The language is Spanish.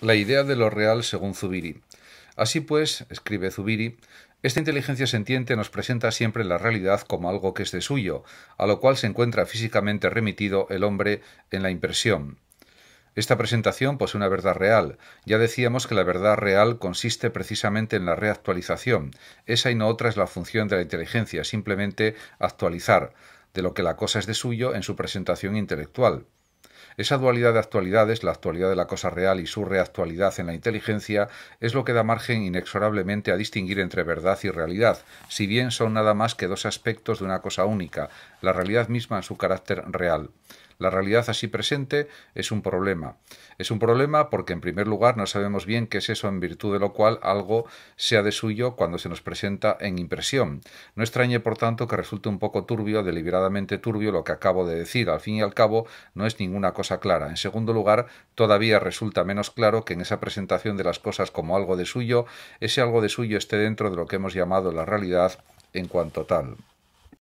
la idea de lo real según Zubiri. Así pues, escribe Zubiri, esta inteligencia sentiente nos presenta siempre la realidad como algo que es de suyo, a lo cual se encuentra físicamente remitido el hombre en la impresión. Esta presentación posee una verdad real. Ya decíamos que la verdad real consiste precisamente en la reactualización. Esa y no otra es la función de la inteligencia, simplemente actualizar, de lo que la cosa es de suyo en su presentación intelectual. Esa dualidad de actualidades, la actualidad de la cosa real y su reactualidad en la inteligencia, es lo que da margen inexorablemente a distinguir entre verdad y realidad, si bien son nada más que dos aspectos de una cosa única, la realidad misma en su carácter real. La realidad así presente es un problema. Es un problema porque en primer lugar no sabemos bien qué es eso en virtud de lo cual algo sea de suyo cuando se nos presenta en impresión. No extrañe por tanto que resulte un poco turbio, deliberadamente turbio lo que acabo de decir. Al fin y al cabo no es ninguna cosa clara. En segundo lugar, todavía resulta menos claro que en esa presentación de las cosas como algo de suyo, ese algo de suyo esté dentro de lo que hemos llamado la realidad en cuanto tal.